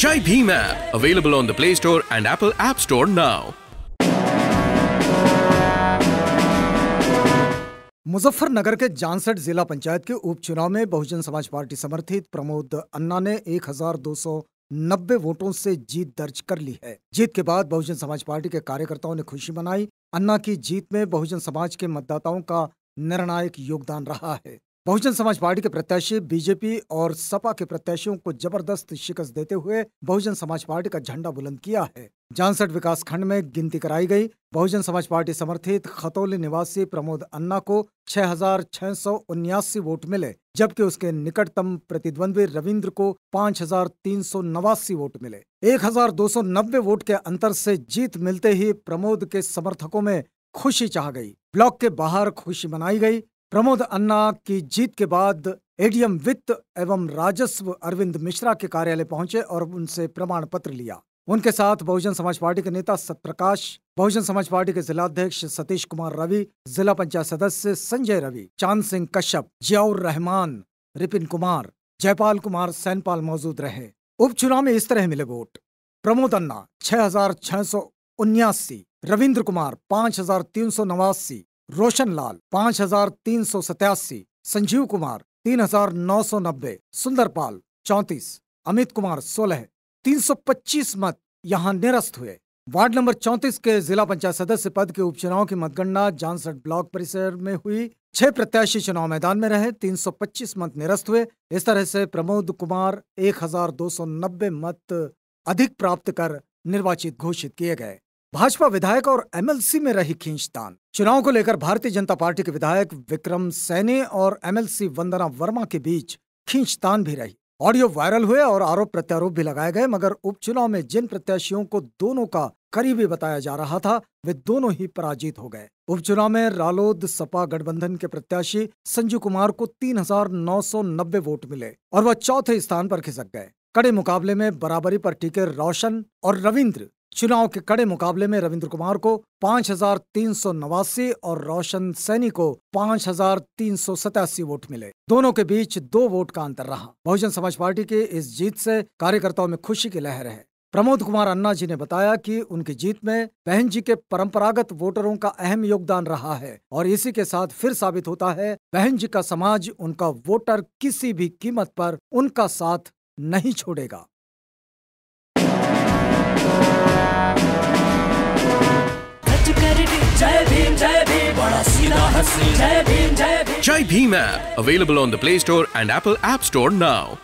Jai Bhim app available on the Play Store and Apple App Store now. Muzaffarnagar के जानसठ जिला पंचायत के उपचुनाव में बहुजन समाज पार्टी समर्थित प्रमोद अन्ना ने 1290 वोटों से जीत दर्ज कर ली है जीत के बाद बहुजन समाज पार्टी के कार्यकर्ताओं ने खुशी मनाई अन्ना की जीत में बहुजन समाज के मतदाताओं का निर्णायक योगदान रहा है बहुजन समाज पार्टी के प्रत्याशी बीजेपी और सपा के प्रत्याशियों को जबरदस्त शिकस्त देते हुए बहुजन समाज पार्टी का झंडा बुलंद किया है जानसठ विकास खंड में गिनती कराई गई बहुजन समाज पार्टी समर्थित खतौली निवासी प्रमोद अन्ना को छह हजार छह सौ उन्यासी वोट मिले जबकि उसके निकटतम प्रतिद्वंद्वी रविंद्र को पाँच हजार तीन सौ नवासी वोट मिले एक हजार दो सौ नब्बे वोट के अंतर से जीत मिलते ही प्रमोद के समर्थकों में खुशी चाह गई ब्लॉक के बाहर खुशी मनाई गई प्रमोद अन्ना की जीत के बाद एडीएम वित्त एवं राजस्व अरविंद मिश्रा के कार्यालय पहुंचे और उनसे प्रमाण पत्र लिया उनके साथ बहुजन समाज पार्टी के नेता सतप्रकाश बहुजन समाज पार्टी के जिलाध्यक्ष सतीश कुमार रवि जिला पंचायत सदस्य संजय रवि चांद सिंह कश्यप जियाउर रहमान रिपिन कुमार जयपाल कुमार सैनपाल मौजूद रहे उपचुनाव में इस तरह मिले वोट प्रमोद अन्ना छह हजार छह सौ उन्यासी रविंद्र कुमार पांच हजार तीन सौ नवासी रोशन लाल पाँच हजार तीन सौ सतासी संजीव कुमार तीन हजार नौ सौ नब्बे सुंदरपाल चौंतीस अमित कुमार सोलह तीन सौ पच्चीस मत यहाँ निरस्त हुए वार्ड नंबर चौंतीस के जिला पंचायत सदस्य पद के उपचुनाव की मतगणना जानसठ ब्लॉक परिसर में हुई छह प्रत्याशी चुनाव मैदान में रहे 325 मत निरस्त हुए इस तरह से प्रमोद कुमार 1290 मत अधिक प्राप्त कर निर्वाचित घोषित किए गए भाजपा विधायक और एमएलसी में रही खींचतान चुनाव को लेकर भारतीय जनता पार्टी के विधायक विक्रम सैनी और एमएलसी वंदना वर्मा के बीच खींचतान भी रही ऑडियो वायरल हुए और आरोप प्रत्यारोप भी लगाए गए मगर उपचुनाव में जिन प्रत्याशियों को दोनों का करीबी बताया जा रहा था वे दोनों ही पराजित हो गए उपचुनाव में रालोद सपा गठबंधन के प्रत्याशी संजू कुमार को 3,990 वोट मिले और वह चौथे स्थान पर खिसक गए कड़े मुकाबले में बराबरी पर टीके रोशन और रविंद्र चुनाव के कड़े मुकाबले में रविंद्र कुमार को पाँच हजार तीन सौ नवासी और रोशन सैनी को पाँच हजार तीन सौ सतासी वोट मिले दोनों के बीच दो वोट का अंतर रहा बहुजन समाज पार्टी के इस जीत से कार्यकर्ताओं में खुशी की लहर है प्रमोद कुमार अन्ना जी ने बताया कि उनकी जीत में बहन जी के परंपरागत वोटरों का अहम योगदान रहा है और इसी के साथ फिर साबित होता है बहन जी का समाज उनका वोटर किसी भी कीमत पर उनका साथ नहीं छोड़ेगा Jai Map available on the Play Store and Apple App Store now.